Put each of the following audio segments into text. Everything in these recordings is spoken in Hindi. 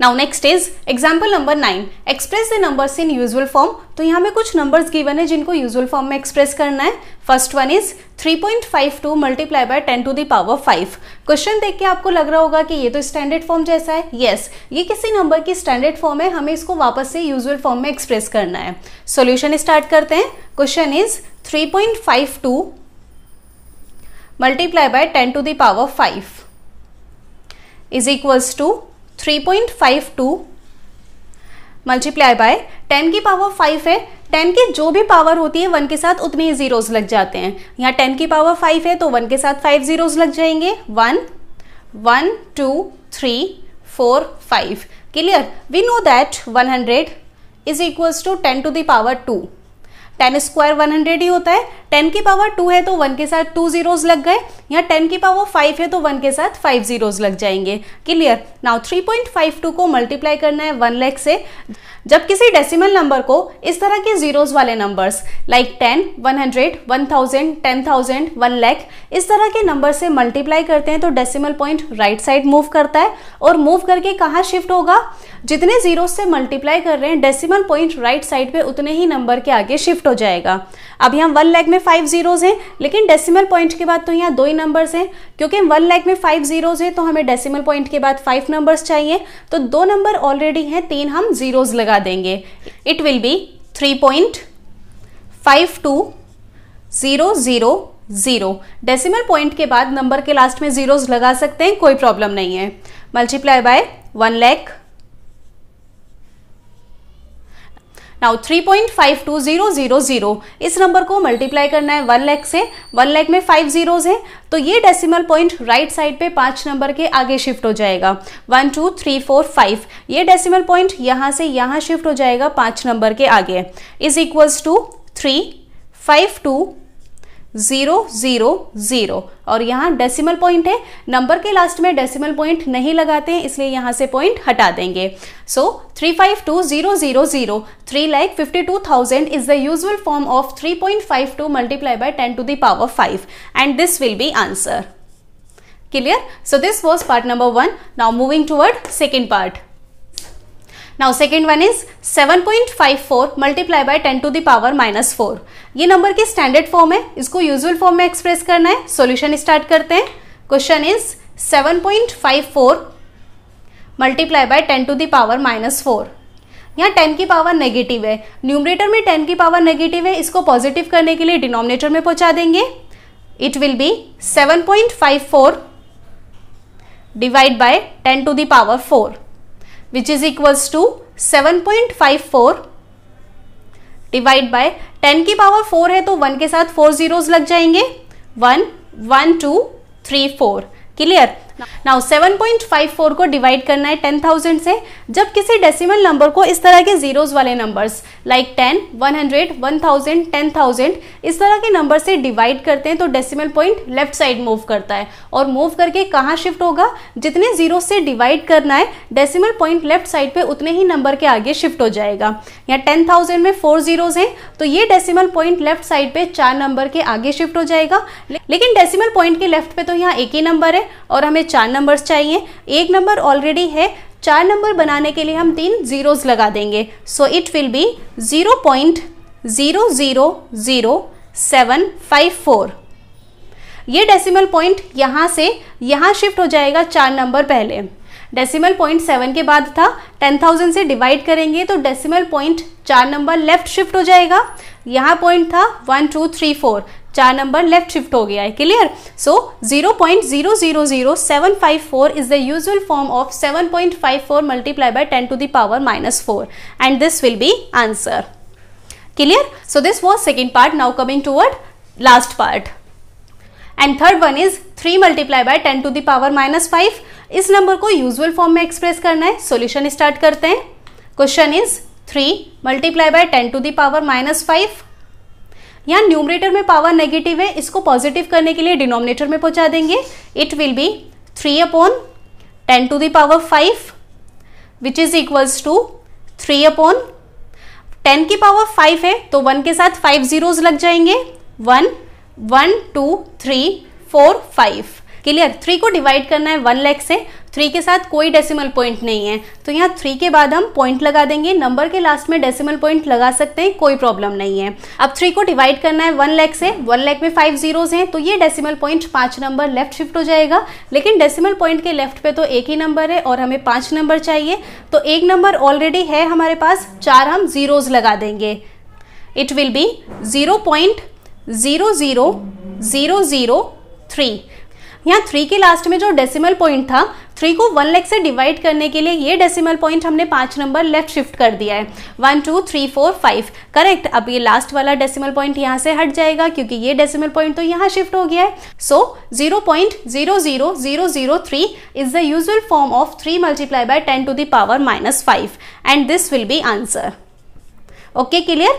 Now next is example number nine express the numbers in usual form तो यहाँ पे कुछ नंबर्स गिवन है जिनको यूजुअल फॉर्म में एक्सप्रेस करना है first one is 3.52 point five two multiply by ten to the power five question देख के आपको लग रहा होगा कि ये तो स्टैंडर्ड फॉर्म जैसा है येस yes, ये किसी नंबर की स्टैंडर्ड फॉर्म है हमें इसको वापस से यूजुअल फॉर्म में एक्सप्रेस करना है सोल्यूशन स्टार्ट करते हैं question is 3.52 point five two multiply by ten to power five is equals to 3.52 multiply by 10 की पावर 5 है 10 की जो भी पावर होती है 1 के साथ उतने ही जीरोज लग जाते हैं यहाँ 10 की पावर 5 है तो 1 के साथ 5 जीरोज लग जाएंगे 1 1 2 3 4 5 clear we know that 100 is equals to 10 to the power 2 ten square one hundred ही होता है टेन की पावर टू है तो वन के साथ टू जीरोज लग गए या टेन की पावर फाइव है तो वन के साथ फाइव जीरोज लग जाएंगे clear now three point five two को मल्टीप्लाई करना है वन लैख से जब किसी डेसिमल नंबर को इस तरह के जीरोज वाले numbers like ten one hundred one thousand ten thousand one lakh इस तरह के नंबर से मल्टीप्लाई करते हैं तो decimal point right side move करता है और मूव करके कहाँ शिफ्ट होगा जितने जीरोज से मल्टीप्लाई कर रहे हैं डेसिमल पॉइंट राइट साइड पे उतने ही नंबर के आगे शिफ्ट हो जाएगा अब यहाँ वन लैख में फाइव जीरोज हैं लेकिन डेसिमल पॉइंट के बाद तो यहाँ दो ही नंबर्स हैं क्योंकि वन लैख में फाइव जीरोज हैं तो हमें डेसिमल पॉइंट के बाद फाइव नंबर्स चाहिए तो दो नंबर ऑलरेडी हैं तीन हम जीरोज लगा देंगे it will be three point five two zero zero zero decimal point के बाद नंबर के लास्ट में ज़ीरोज़ लगा सकते हैं कोई प्रॉब्लम नहीं है multiply by one lakh now 3.52000 इस नंबर को मल्टीप्लाई करना है वन लैख से वन लैख में फाइव जीरोज हैं तो ये डेसिमल पॉइंट राइट साइड पे पांच नंबर के आगे शिफ्ट हो जाएगा one two three four five ये डेसिमल पॉइंट यहाँ से यहाँ शिफ्ट हो जाएगा पांच नंबर के आगे is equals to three five two zero zero zero और यहाँ डेसिमल पॉइंट है नंबर के लास्ट में डेसिमल पॉइंट नहीं लगाते हैं इसलिए यहाँ से पॉइंट हटा देंगे so three five two zero zero zero three like fifty two thousand is the usual form of three point five two multiply by ten to the power five and this will be answer clear so this was part number one now moving toward second part now second one is 7.54 multiply by ten to the power minus four ये नंबर की स्टैंडर्ड फॉर्म है इसको यूजुअल फॉर्म में एक्सप्रेस करना है सोल्यूशन स्टार्ट करते हैं question is 7.54 multiply by ten to the power minus four यहाँ टेन की पावर नेगेटिव है न्यूमरेटर में टेन की पावर नेगेटिव है इसको पॉजिटिव करने के लिए डिनोमिनेटर में पहुंचा देंगे it will be 7.54 divide by ten to the power which is equals to 7.54 divide by 10 की पावर 4 है तो 1 के साथ 4 जीरोस लग जाएंगे 1 1 2 3 4 क्लियर नाउ 7.54 को डिवाइड करना है 10,000 से जब किसी डेसिमल नंबर को इस तरह के जीरोस वाले नंबर्स लाइक 10, 100, 1000, 10,000 इस तरह के नंबर से डिवाइड करते हैं तो decimal point left side move करता है और मूव करके कहाँ शिफ्ट होगा जितने जीरो से डिवाइड करना है डेसिमल पॉइंट लेफ्ट साइड पे उतने ही नंबर के आगे शिफ्ट हो जाएगा या टेन में फोर जीरोज हैं तो ये डेसीमल पॉइंट लेफ्ट साइड पे चार नंबर के आगे शिफ्ट हो जाएगा लेकिन डेसिमल पॉइंट के लेफ्ट पे तो यहाँ एक ही नंबर है और हमें चार नंबर्स चाहिए एक नंबर ऑलरेडी है चार नंबर बनाने के लिए हम तीन ज़ीरोज़ लगा देंगे so it will be zero point zero zero zero seven five four ये डेसिमल पॉइंट यहाँ से यहाँ शिफ्ट हो जाएगा चार नंबर पहले डेसिमल पॉइंट सेवन के बाद था टेन थाउजेंड से डिवाइड करेंगे तो डेसिमल पॉइंट चार नंबर लेफ्ट शिफ्ट हो जाएगा यहाँ पॉइंट था वन टू थ्री फोर चार नंबर लेफ्ट शिफ्ट हो गया है clear so zero zero zero zero point seven five four is the usual form of seven point five four multiply by ten to the power power minus four and this will be answer clear so this was second part now coming toward last part and third one is three multiply by ten to the power minus five इस नंबर को यूजल फॉर्म में एक्सप्रेस करना है सोल्यूशन स्टार्ट करते हैं question is three multiply by ten to the power minus five यहाँ न्यूमरेटर में पावर नेगेटिव है इसको पॉजिटिव करने के लिए डिनोमिनेटर में पहुँचा देंगे it will be three upon ten to the power five which is equals to three upon ten की पावर फाइव है तो वन के साथ फाइव जीरोज लग जाएंगे one one two three four five clear three को डिवाइड करना है वन लैख से थ्री के साथ कोई डेसिमल पॉइंट नहीं है तो यहाँ थ्री के बाद हम पॉइंट लगा देंगे नंबर के लास्ट में डेसिमल पॉइंट लगा सकते हैं कोई प्रॉब्लम नहीं है अब थ्री को डिवाइड करना है वन लैख से वन लैख में फाइव जीरोज हैं तो ये डेसिमल पॉइंट पाँच नंबर लेफ्ट शिफ्ट हो जाएगा लेकिन डेसिमल पॉइंट के लेफ्ट पे तो एक ही नंबर है और हमें पाँच नंबर चाहिए तो एक नंबर ऑलरेडी है हमारे पास चार हम जीरोज लगा देंगे it will be zero point zero zero zero zero three यहाँ थ्री के लास्ट में जो डेसिमल पॉइंट था थ्री को वन लैख से डिवाइड करने के लिए ये डेसिमल पॉइंट हमने पांच नंबर लेफ्ट शिफ्ट कर दिया है one two three four five correct अब ये लास्ट वाला डेसिमल पॉइंट यहाँ से हट जाएगा क्योंकि ये डेसिमल पॉइंट तो यहाँ शिफ्ट हो गया है so zero point zero zero zero zero three is the usual form of three multiply by ten to the power minus five and this will be answer okay clear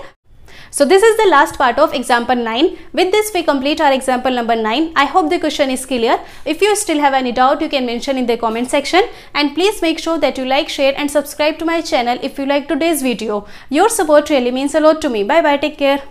So this is the last part of example 9. With this we complete our example number 9. I hope the question is clear. If you still have any doubt you can mention in the comment section and please make sure that you like, share and subscribe to my channel if you like today's video. Your support really means a lot to me. Bye bye take care.